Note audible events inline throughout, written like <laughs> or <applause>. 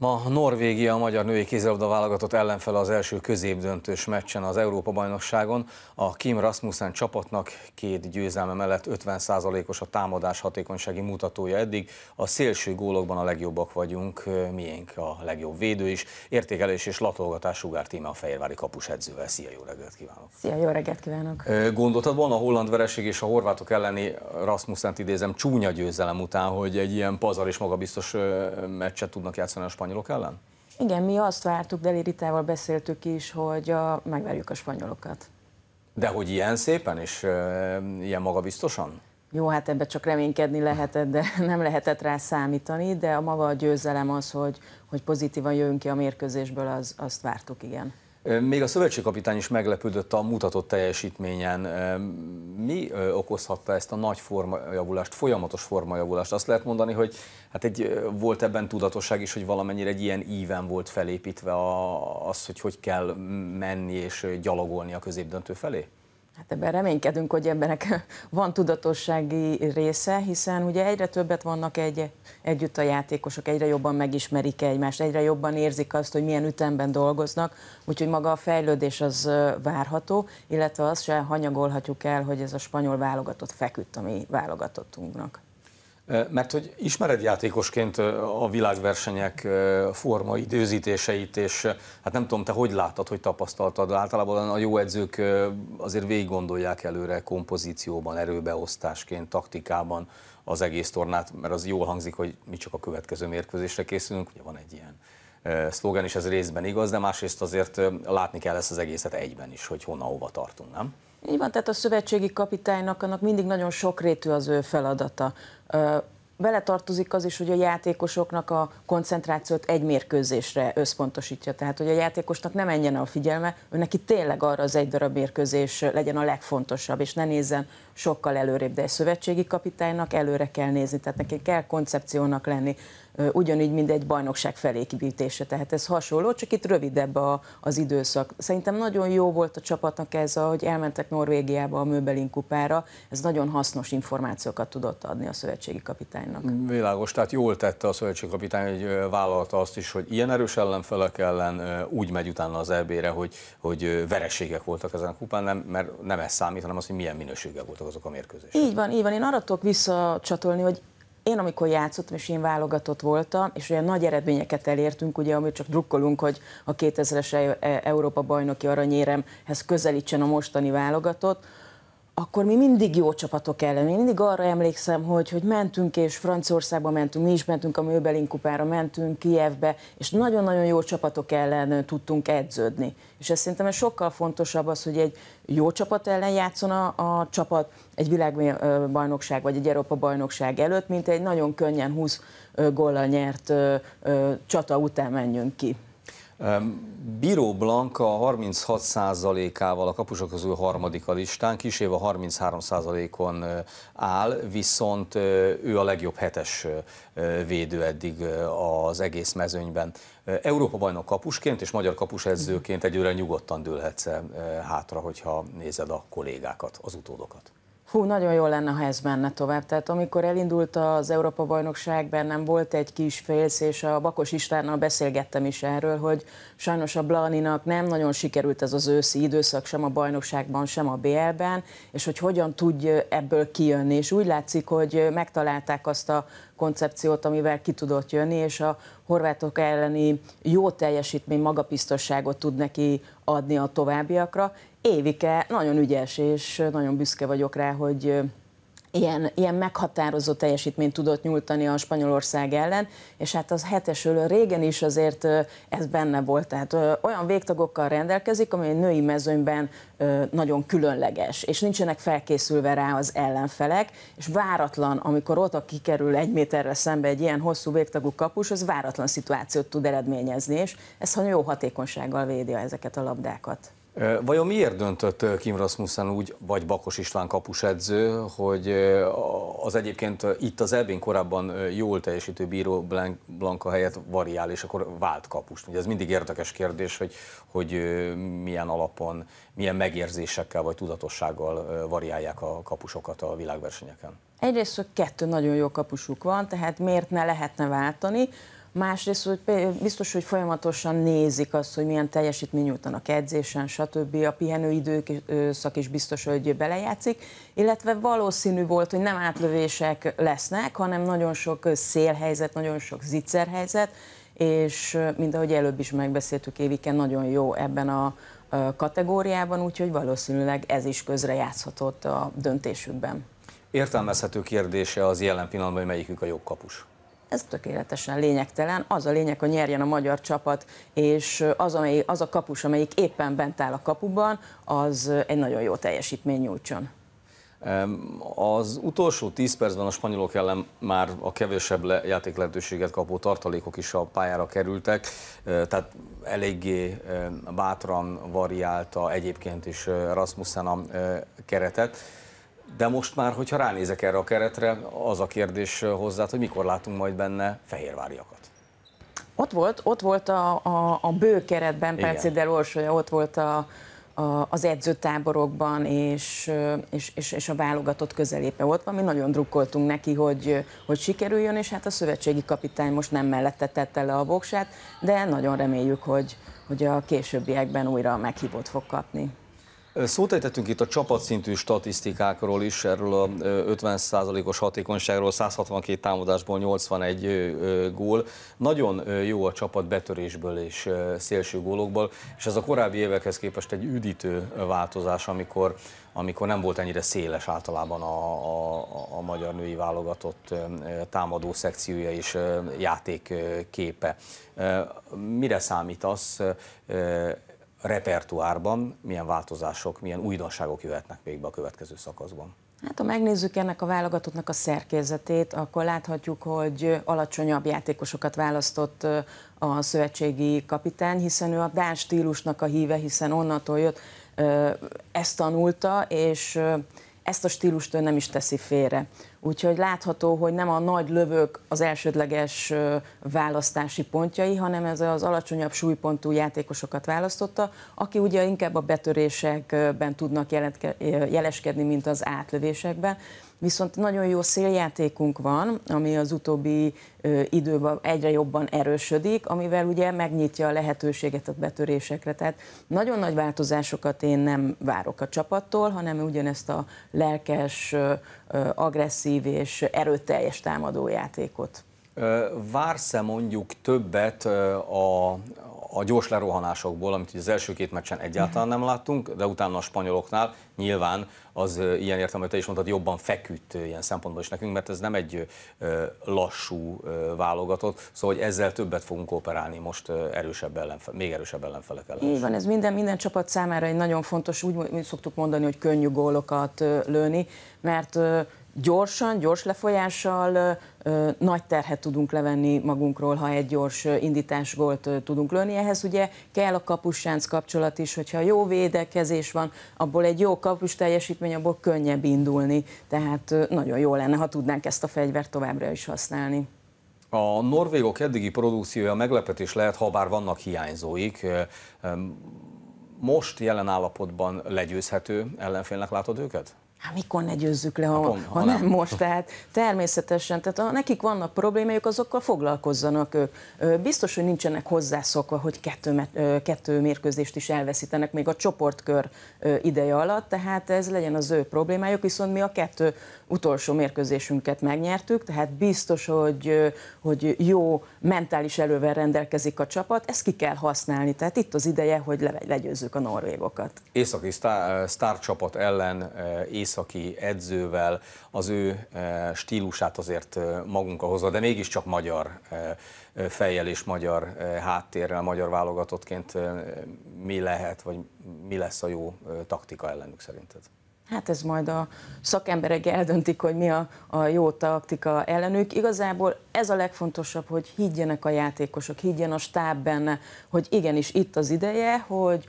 Ma Norvégia a magyar női kézilabda válogatott ellenfele az első középdöntős meccsen az Európa-bajnokságon. A Kim Rasmussen csapatnak két győzelme mellett 50%-os a támadás hatékonysági mutatója eddig. A szélső gólokban a legjobbak vagyunk, miénk a legjobb védő is. Értékelés és latolgatás Sugár Tíme a Fehérvári kapus edzővel. Szia, jó reggelt kívánok! Szia, jó reggelt kívánok! Gondoltad volna a holland vereség és a horvátok elleni Rasmussen idézem csúnya győzelem után, hogy egy ilyen pazar és magabiztos meccset tudnak játszani a spanyol spanyolok ellen? Igen, mi azt vártuk, Deli Ritával beszéltük is, hogy a, megverjük a spanyolokat. De hogy ilyen szépen és e, ilyen magabiztosan? Jó, hát ebbe csak reménykedni lehetett, de <laughs> nem lehetett rá számítani, de a maga a győzelem az, hogy, hogy pozitívan jöjjünk ki a mérkőzésből, az, azt vártuk, igen. Még a szövetségkapitány is meglepődött a mutatott teljesítményen. Mi okozhatta ezt a nagy formajavulást, folyamatos formajavulást? Azt lehet mondani, hogy hát egy, volt ebben tudatosság is, hogy valamennyire egy ilyen íven volt felépítve a, az, hogy hogy kell menni és gyalogolni a középdöntő felé? Hát ebben reménykedünk, hogy emberek <laughs> van tudatossági része, hiszen ugye egyre többet vannak egy, együtt a játékosok, egyre jobban megismerik egymást, egyre jobban érzik azt, hogy milyen ütemben dolgoznak, úgyhogy maga a fejlődés az várható, illetve azt se hanyagolhatjuk el, hogy ez a spanyol válogatott feküdt a mi válogatottunknak. Mert hogy ismered játékosként a világversenyek forma időzítéseit, és hát nem tudom, te hogy láttad, hogy tapasztaltad? Általában a jó edzők azért végig gondolják előre kompozícióban, erőbeosztásként, taktikában az egész tornát, mert az jól hangzik, hogy mi csak a következő mérkőzésre készülünk, ugye van egy ilyen szlogen, és ez részben igaz, de másrészt azért látni kell ezt az egészet egyben is, hogy honnan, hova tartunk, nem? Így van, tehát a szövetségi kapitánynak annak mindig nagyon sokrétű az ő feladata. Beletartozik az is, hogy a játékosoknak a koncentrációt egy mérkőzésre összpontosítja. Tehát, hogy a játékosnak nem menjen a figyelme, ő neki tényleg arra az egy darab mérkőzés legyen a legfontosabb, és ne nézzen sokkal előrébb, de egy szövetségi kapitánynak előre kell nézni, tehát neki kell koncepciónak lenni ugyanígy, mint egy bajnokság kibítése. tehát ez hasonló, csak itt rövidebb a, az időszak. Szerintem nagyon jó volt a csapatnak ez, hogy elmentek Norvégiába a Möbelin kupára, ez nagyon hasznos információkat tudott adni a szövetségi kapitánynak. Világos, tehát jól tette a szövetségi kapitány, hogy vállalta azt is, hogy ilyen erős ellenfelek ellen úgy megy utána az EB-re, hogy, hogy vereségek voltak ezen a kupán, nem, mert nem ez számít, hanem az, hogy milyen minősége voltak azok a mérkőzések. Így van, így van. Én arra tudok visszacsatolni, hogy én amikor játszottam, és én válogatott voltam, és olyan nagy eredményeket elértünk, ugye, amit csak drukkolunk, hogy a 2000-es e- e- Európa bajnoki aranyéremhez közelítsen a mostani válogatott, akkor mi mindig jó csapatok ellen. Én mindig arra emlékszem, hogy, hogy mentünk, és Franciaországba mentünk, mi is mentünk a Möbelin kupára, mentünk Kijevbe, és nagyon-nagyon jó csapatok ellen tudtunk edződni. És ez szerintem ez sokkal fontosabb az, hogy egy jó csapat ellen játszon a, a csapat egy világbajnokság vagy egy Európa bajnokság előtt, mint egy nagyon könnyen 20 góllal nyert ö, ö, csata után menjünk ki. Bíró Blanka 36%-ával a kapusok közül harmadik a listán, kísérve 33%-on áll, viszont ő a legjobb hetes védő eddig az egész mezőnyben. Európa-bajnok kapusként és magyar edzőként egyőre nyugodtan dőlhetsz hátra, hogyha nézed a kollégákat, az utódokat. Hú, nagyon jó lenne, ha ez menne tovább. Tehát amikor elindult az Európa-bajnokság, bennem volt egy kis félsz, és a Bakos Istvánnal beszélgettem is erről, hogy sajnos a Blaninak nem nagyon sikerült ez az őszi időszak sem a bajnokságban, sem a BL-ben, és hogy hogyan tudj ebből kijönni. És úgy látszik, hogy megtalálták azt a koncepciót, amivel ki tudott jönni, és a horvátok elleni jó teljesítmény, magabiztosságot tud neki adni a továbbiakra, Évike nagyon ügyes, és nagyon büszke vagyok rá, hogy ilyen, ilyen meghatározó teljesítményt tudott nyújtani a Spanyolország ellen, és hát az hetesülő régen is azért ez benne volt, tehát olyan végtagokkal rendelkezik, ami egy női mezőnyben nagyon különleges, és nincsenek felkészülve rá az ellenfelek, és váratlan, amikor ott kikerül egy méterre szembe egy ilyen hosszú végtagú kapus, az váratlan szituációt tud eredményezni, és ez nagyon jó hatékonysággal védi ezeket a labdákat. Vajon miért döntött Kim Rasmussen úgy, vagy Bakos István kapusedző, hogy az egyébként itt az elbén korábban jól teljesítő bíró Blanka helyett variál, és akkor vált kapust? Ugye ez mindig érdekes kérdés, hogy, hogy milyen alapon, milyen megérzésekkel vagy tudatossággal variálják a kapusokat a világversenyeken. Egyrészt, hogy kettő nagyon jó kapusuk van, tehát miért ne lehetne váltani? Másrészt, hogy biztos, hogy folyamatosan nézik azt, hogy milyen teljesítmény a edzésen, stb. A pihenőidőszak is biztos, hogy belejátszik, illetve valószínű volt, hogy nem átlövések lesznek, hanem nagyon sok szélhelyzet, nagyon sok zicserhelyzet, és mint ahogy előbb is megbeszéltük, Éviken nagyon jó ebben a kategóriában, úgyhogy valószínűleg ez is közrejátszhatott a döntésükben. Értelmezhető kérdése az jelen pillanatban, hogy melyikük a jobb kapus? Ez tökéletesen lényegtelen. Az a lényeg, hogy nyerjen a magyar csapat, és az, amely, az a kapus, amelyik éppen bent áll a kapuban, az egy nagyon jó teljesítmény nyújtson. Az utolsó 10 percben a spanyolok ellen már a kevésebb le, játék lehetőséget kapó tartalékok is a pályára kerültek, tehát eléggé bátran variálta egyébként is Rasmussen a keretet. De most már, hogyha ránézek erre a keretre, az a kérdés hozzá, hogy mikor látunk majd benne fehérváriakat. Ott volt, ott volt a, a, a bő keretben, Percédel Orsolya, ott volt a, a, az edzőtáborokban, és, és, és, és a válogatott közelépe volt van. Mi nagyon drukkoltunk neki, hogy, hogy sikerüljön, és hát a szövetségi kapitány most nem mellette tette le a voksát, de nagyon reméljük, hogy, hogy a későbbiekben újra meghívót fog kapni. Szót itt a csapatszintű statisztikákról is, erről a 50%-os hatékonyságról, 162 támadásból 81 gól. Nagyon jó a csapat betörésből és szélső gólokból, és ez a korábbi évekhez képest egy üdítő változás, amikor, amikor nem volt ennyire széles általában a, a, a magyar női válogatott támadó szekciója és képe. Mire számítasz? repertoárban milyen változások, milyen újdonságok jöhetnek még be a következő szakaszban? Hát ha megnézzük ennek a válogatottnak a szerkezetét, akkor láthatjuk, hogy alacsonyabb játékosokat választott a szövetségi kapitány, hiszen ő a Dán stílusnak a híve, hiszen onnantól jött, ezt tanulta, és ezt a stílust ő nem is teszi félre. Úgyhogy látható, hogy nem a nagy lövők az elsődleges választási pontjai, hanem ez az alacsonyabb súlypontú játékosokat választotta, aki ugye inkább a betörésekben tudnak jeleskedni, mint az átlövésekben. Viszont nagyon jó széljátékunk van, ami az utóbbi ö, időben egyre jobban erősödik, amivel ugye megnyitja a lehetőséget a betörésekre. Tehát nagyon nagy változásokat én nem várok a csapattól, hanem ugyanezt a lelkes, ö, agresszív és erőteljes támadó játékot. Vársz-e mondjuk többet a, a gyors lerohanásokból, amit az első két meccsen egyáltalán nem láttunk, de utána a spanyoloknál nyilván az ilyen értelme, te is mondtad, jobban feküdt ilyen szempontból is nekünk, mert ez nem egy lassú válogatott, szóval hogy ezzel többet fogunk operálni most erősebb ellenfe, még erősebb ellenfelek ellen. Így van, ez minden, minden csapat számára egy nagyon fontos, úgy szoktuk mondani, hogy könnyű gólokat lőni, mert gyorsan, gyors lefolyással nagy terhet tudunk levenni magunkról, ha egy gyors indítás gólt tudunk lőni. Ehhez ugye kell a kapussánc kapcsolat is, hogyha jó védekezés van, abból egy jó kapus teljesítmény, abból könnyebb indulni. Tehát nagyon jó lenne, ha tudnánk ezt a fegyvert továbbra is használni. A norvégok eddigi produkciója meglepetés lehet, ha bár vannak hiányzóik. Most jelen állapotban legyőzhető ellenfélnek látod őket? Hát mikor ne győzzük le, ha, Pont, ha, ha nem, nem most, tehát természetesen, tehát ha nekik vannak problémájuk, azokkal foglalkozzanak ők. Biztos, hogy nincsenek hozzászokva, hogy kettő, kettő mérkőzést is elveszítenek még a csoportkör ideje alatt, tehát ez legyen az ő problémájuk, viszont mi a kettő utolsó mérkőzésünket megnyertük, tehát biztos, hogy, hogy jó mentális elővel rendelkezik a csapat, ezt ki kell használni, tehát itt az ideje, hogy legyőzzük a norvégokat. Északi sztárcsapat ellen északi edzővel, az ő e, stílusát azért e, magunkra hozva, de mégiscsak magyar e, fejjel és magyar háttérrel, magyar válogatottként mi lehet, vagy mi lesz a jó taktika ellenük szerinted? Hát ez majd a szakemberek eldöntik, hogy mi a, a jó taktika ellenük. Igazából ez a legfontosabb, hogy higgyenek a játékosok, higgyen a stáb benne, hogy igenis itt az ideje, hogy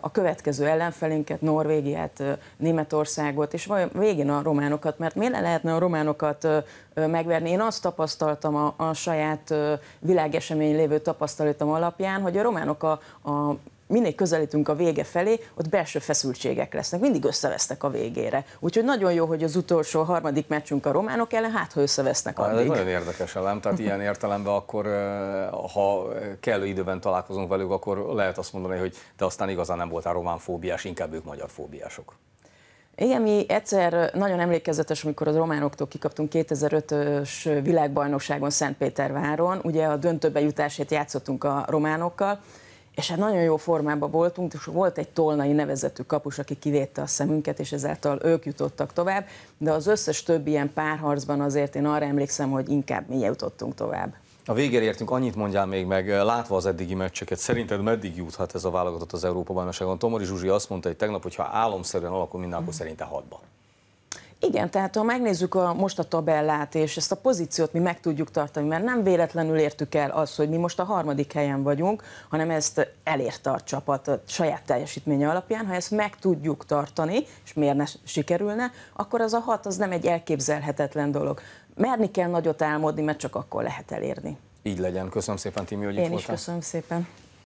a következő ellenfelénket, Norvégiát, Németországot, és végén a románokat, mert miért lehetne a románokat megverni? Én azt tapasztaltam a, a saját világesemény lévő tapasztalatom alapján, hogy a románok a, a minél közelítünk a vége felé, ott belső feszültségek lesznek, mindig összevesznek a végére. Úgyhogy nagyon jó, hogy az utolsó harmadik meccsünk a románok ellen, hát ha összevesznek ah, addig. Ez nagyon érdekes elem, tehát ilyen értelemben akkor, eh, ha kellő időben találkozunk velük, akkor lehet azt mondani, hogy te aztán igazán nem voltál román fóbiás, inkább ők magyar fóbiások. Igen, mi egyszer nagyon emlékezetes, amikor a románoktól kikaptunk 2005-ös világbajnokságon Szentpéterváron, ugye a döntőbe jutásért játszottunk a románokkal, és hát nagyon jó formában voltunk, és volt egy tolnai nevezetű kapus, aki kivédte a szemünket, és ezáltal ők jutottak tovább, de az összes több ilyen párharcban azért én arra emlékszem, hogy inkább mi jutottunk tovább. A végére értünk, annyit mondjál még meg, látva az eddigi meccseket, szerinted meddig juthat ez a válogatott az Európa-bajnokságon? Tomori Zsuzsi azt mondta egy tegnap, hogy ha álomszerűen alakul minden, akkor szerinte hatba. Igen, tehát ha megnézzük a, most a tabellát, és ezt a pozíciót mi meg tudjuk tartani, mert nem véletlenül értük el azt, hogy mi most a harmadik helyen vagyunk, hanem ezt elérte a csapat a saját teljesítménye alapján. Ha ezt meg tudjuk tartani, és miért ne sikerülne, akkor az a hat az nem egy elképzelhetetlen dolog. Merni kell nagyot álmodni, mert csak akkor lehet elérni. Így legyen. Köszönöm szépen, Timi, hogy Én itt is Én is köszönöm szépen.